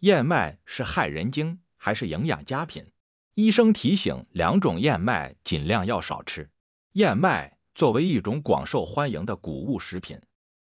燕麦是害人精还是营养佳品？医生提醒：两种燕麦尽量要少吃。燕麦作为一种广受欢迎的谷物食品，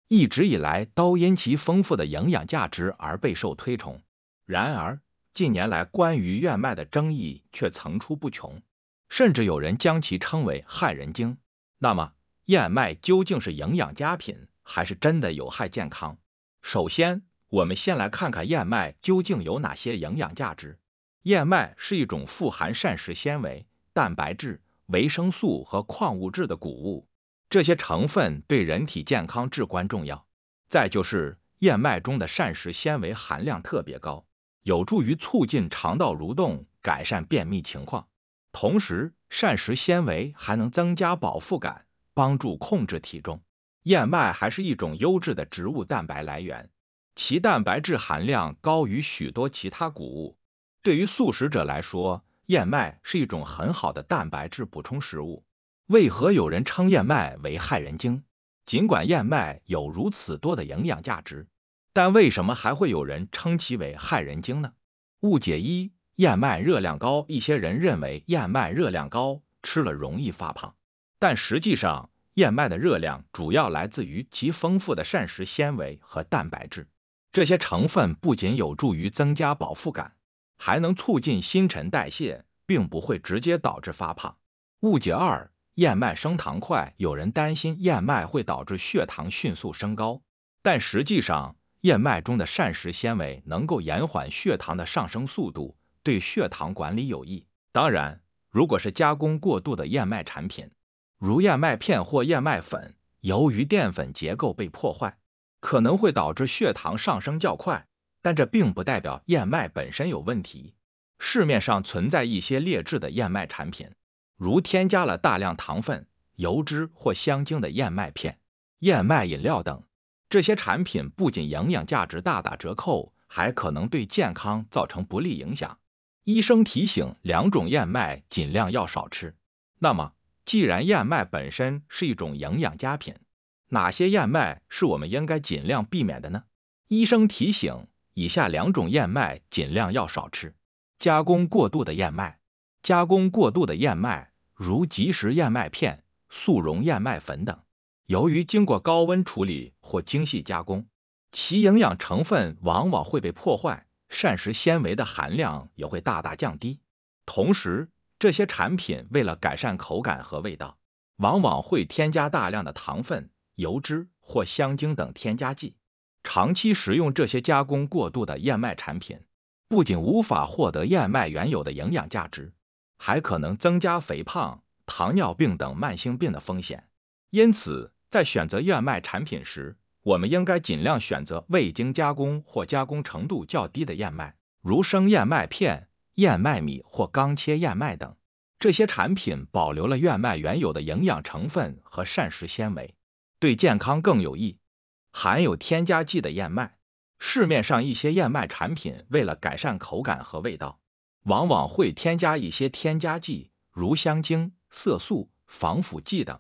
一直以来都因其丰富的营养价值而备受推崇。然而，近年来关于燕麦的争议却层出不穷，甚至有人将其称为害人精。那么，燕麦究竟是营养佳品，还是真的有害健康？首先，我们先来看看燕麦究竟有哪些营养价值。燕麦是一种富含膳食纤维、蛋白质、维生素和矿物质的谷物，这些成分对人体健康至关重要。再就是燕麦中的膳食纤维含量特别高，有助于促进肠道蠕动，改善便秘情况。同时，膳食纤维还能增加饱腹感，帮助控制体重。燕麦还是一种优质的植物蛋白来源。其蛋白质含量高于许多其他谷物，对于素食者来说，燕麦是一种很好的蛋白质补充食物。为何有人称燕麦为害人精？尽管燕麦有如此多的营养价值，但为什么还会有人称其为害人精呢？误解一：燕麦热量高。一些人认为燕麦热量高，吃了容易发胖，但实际上，燕麦的热量主要来自于其丰富的膳食纤维和蛋白质。这些成分不仅有助于增加饱腹感，还能促进新陈代谢，并不会直接导致发胖。误解二：燕麦升糖快。有人担心燕麦会导致血糖迅速升高，但实际上，燕麦中的膳食纤维能够延缓血糖的上升速度，对血糖管理有益。当然，如果是加工过度的燕麦产品，如燕麦片或燕麦粉，由于淀粉结构被破坏。可能会导致血糖上升较快，但这并不代表燕麦本身有问题。市面上存在一些劣质的燕麦产品，如添加了大量糖分、油脂或香精的燕麦片、燕麦饮料等。这些产品不仅营养价值大打折扣，还可能对健康造成不利影响。医生提醒，两种燕麦尽量要少吃。那么，既然燕麦本身是一种营养佳品，哪些燕麦是我们应该尽量避免的呢？医生提醒，以下两种燕麦尽量要少吃：加工过度的燕麦，加工过度的燕麦，如即食燕麦片、速溶燕麦粉等。由于经过高温处理或精细加工，其营养成分往往会被破坏，膳食纤维的含量也会大大降低。同时，这些产品为了改善口感和味道，往往会添加大量的糖分。油脂或香精等添加剂，长期食用这些加工过度的燕麦产品，不仅无法获得燕麦原有的营养价值，还可能增加肥胖、糖尿病等慢性病的风险。因此，在选择燕麦产品时，我们应该尽量选择未经加工或加工程度较低的燕麦，如生燕麦片、燕麦米或刚切燕麦等。这些产品保留了燕麦原有的营养成分和膳食纤维。对健康更有益。含有添加剂的燕麦，市面上一些燕麦产品为了改善口感和味道，往往会添加一些添加剂，如香精、色素、防腐剂等。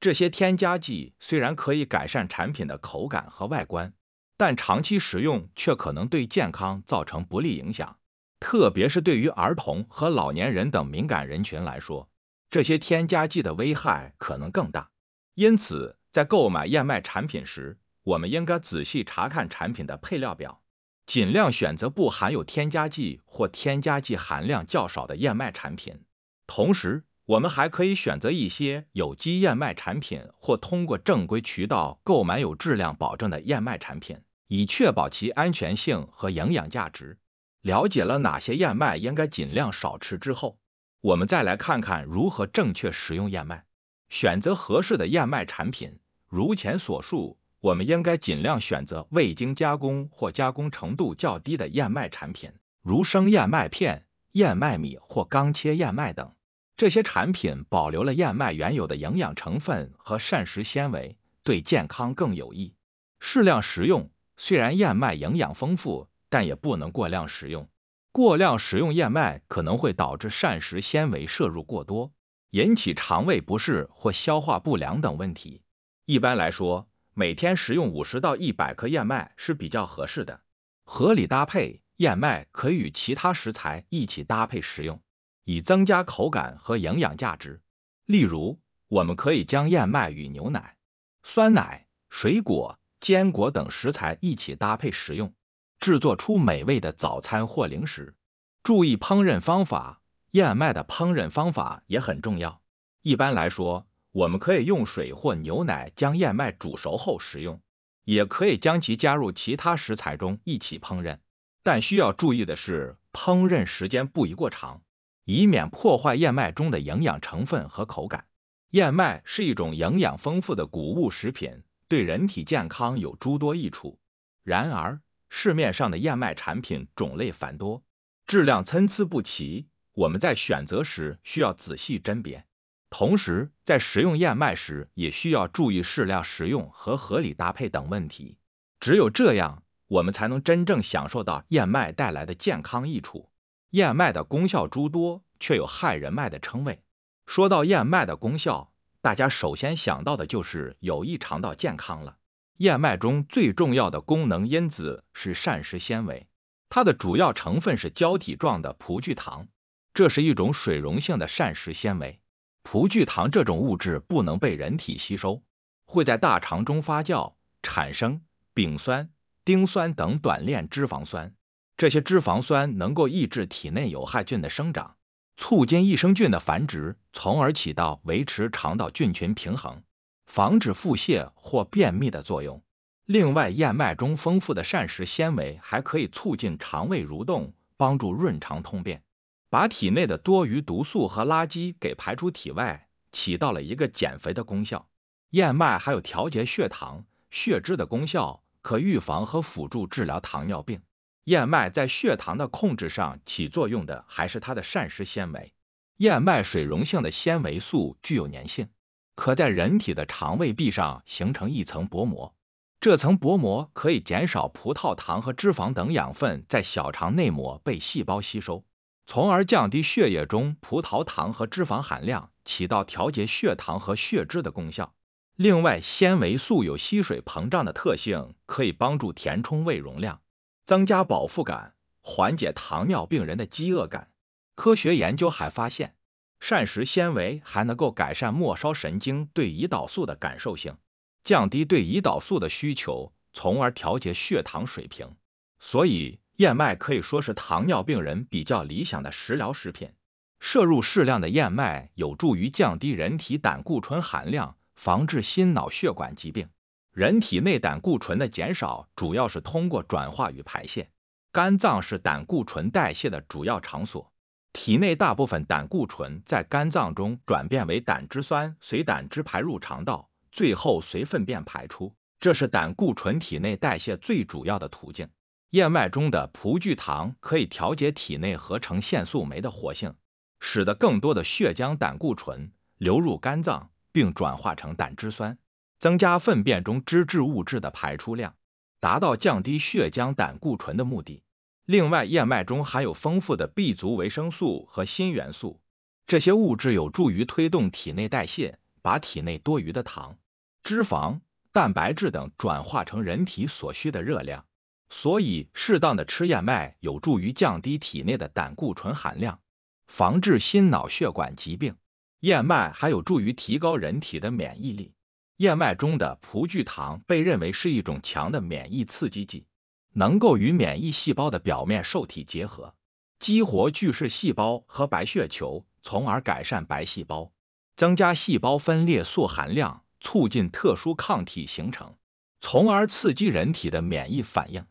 这些添加剂虽然可以改善产品的口感和外观，但长期食用却可能对健康造成不利影响。特别是对于儿童和老年人等敏感人群来说，这些添加剂的危害可能更大。因此，在购买燕麦产品时，我们应该仔细查看产品的配料表，尽量选择不含有添加剂或添加剂含量较少的燕麦产品。同时，我们还可以选择一些有机燕麦产品，或通过正规渠道购买有质量保证的燕麦产品，以确保其安全性和营养价值。了解了哪些燕麦应该尽量少吃之后，我们再来看看如何正确食用燕麦，选择合适的燕麦产品。如前所述，我们应该尽量选择未经加工或加工程度较低的燕麦产品，如生燕麦片、燕麦米或刚切燕麦等。这些产品保留了燕麦原有的营养成分和膳食纤维，对健康更有益。适量食用，虽然燕麦营养丰富，但也不能过量食用。过量食用燕麦可能会导致膳食纤维摄入过多，引起肠胃不适或消化不良等问题。一般来说，每天食用五十到一百克燕麦是比较合适的。合理搭配，燕麦可以与其他食材一起搭配食用，以增加口感和营养价值。例如，我们可以将燕麦与牛奶、酸奶、水果、坚果等食材一起搭配食用，制作出美味的早餐或零食。注意烹饪方法，燕麦的烹饪方法也很重要。一般来说，我们可以用水或牛奶将燕麦煮熟后食用，也可以将其加入其他食材中一起烹饪。但需要注意的是，烹饪时间不宜过长，以免破坏燕麦中的营养成分和口感。燕麦是一种营养丰富的谷物食品，对人体健康有诸多益处。然而，市面上的燕麦产品种类繁多，质量参差不齐，我们在选择时需要仔细甄别。同时，在食用燕麦时，也需要注意适量食用和合理搭配等问题。只有这样，我们才能真正享受到燕麦带来的健康益处。燕麦的功效诸多，却有“害人脉的称谓。说到燕麦的功效，大家首先想到的就是有益肠道健康了。燕麦中最重要的功能因子是膳食纤维，它的主要成分是胶体状的葡聚糖，这是一种水溶性的膳食纤维。葡聚糖这种物质不能被人体吸收，会在大肠中发酵，产生丙酸、丁酸等短链脂肪酸。这些脂肪酸能够抑制体内有害菌的生长，促进益生菌的繁殖，从而起到维持肠道菌群平衡、防止腹泻或便秘的作用。另外，燕麦中丰富的膳食纤维还可以促进肠胃蠕动，帮助润肠通便。把体内的多余毒素和垃圾给排出体外，起到了一个减肥的功效。燕麦还有调节血糖、血脂的功效，可预防和辅助治疗糖尿病。燕麦在血糖的控制上起作用的还是它的膳食纤维。燕麦水溶性的纤维素具有粘性，可在人体的肠胃壁上形成一层薄膜，这层薄膜可以减少葡萄糖和脂肪等养分在小肠内膜被细胞吸收。从而降低血液中葡萄糖和脂肪含量，起到调节血糖和血脂的功效。另外，纤维素有吸水膨胀的特性，可以帮助填充胃容量，增加饱腹感，缓解糖尿病人的饥饿感。科学研究还发现，膳食纤维还能够改善末梢神经对胰岛素的感受性，降低对胰岛素的需求，从而调节血糖水平。所以。燕麦可以说是糖尿病人比较理想的食疗食品。摄入适量的燕麦有助于降低人体胆固醇含量，防治心脑血管疾病。人体内胆固醇的减少，主要是通过转化与排泄。肝脏是胆固醇代谢的主要场所，体内大部分胆固醇在肝脏中转变为胆汁酸，随胆汁排入肠道，最后随粪便排出。这是胆固醇体内代谢最主要的途径。燕麦中的葡聚糖可以调节体内合成腺素酶的活性，使得更多的血浆胆固醇流入肝脏，并转化成胆汁酸，增加粪便中脂质物质的排出量，达到降低血浆胆固醇的目的。另外，燕麦中含有丰富的 B 族维生素和锌元素，这些物质有助于推动体内代谢，把体内多余的糖、脂肪、蛋白质等转化成人体所需的热量。所以，适当的吃燕麦有助于降低体内的胆固醇含量，防治心脑血管疾病。燕麦还有助于提高人体的免疫力。燕麦中的葡聚糖被认为是一种强的免疫刺激剂，能够与免疫细胞的表面受体结合，激活巨噬细胞和白血球，从而改善白细胞，增加细胞分裂素含量，促进特殊抗体形成，从而刺激人体的免疫反应。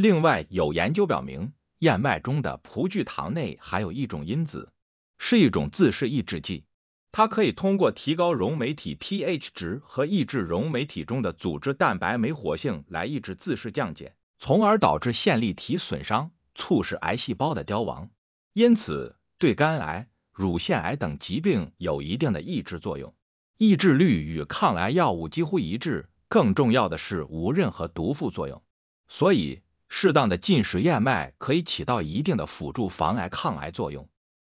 另外有研究表明，燕麦中的葡聚糖内含有一种因子，是一种自噬抑制剂。它可以通过提高溶酶体 pH 值和抑制溶酶体中的组织蛋白酶活性来抑制自噬降解，从而导致线粒体损伤，促使癌细胞的凋亡。因此，对肝癌、乳腺癌等疾病有一定的抑制作用，抑制率与抗癌药物几乎一致。更重要的是，无任何毒副作用。所以。适当的进食燕麦，可以起到一定的辅助防癌、抗癌作用。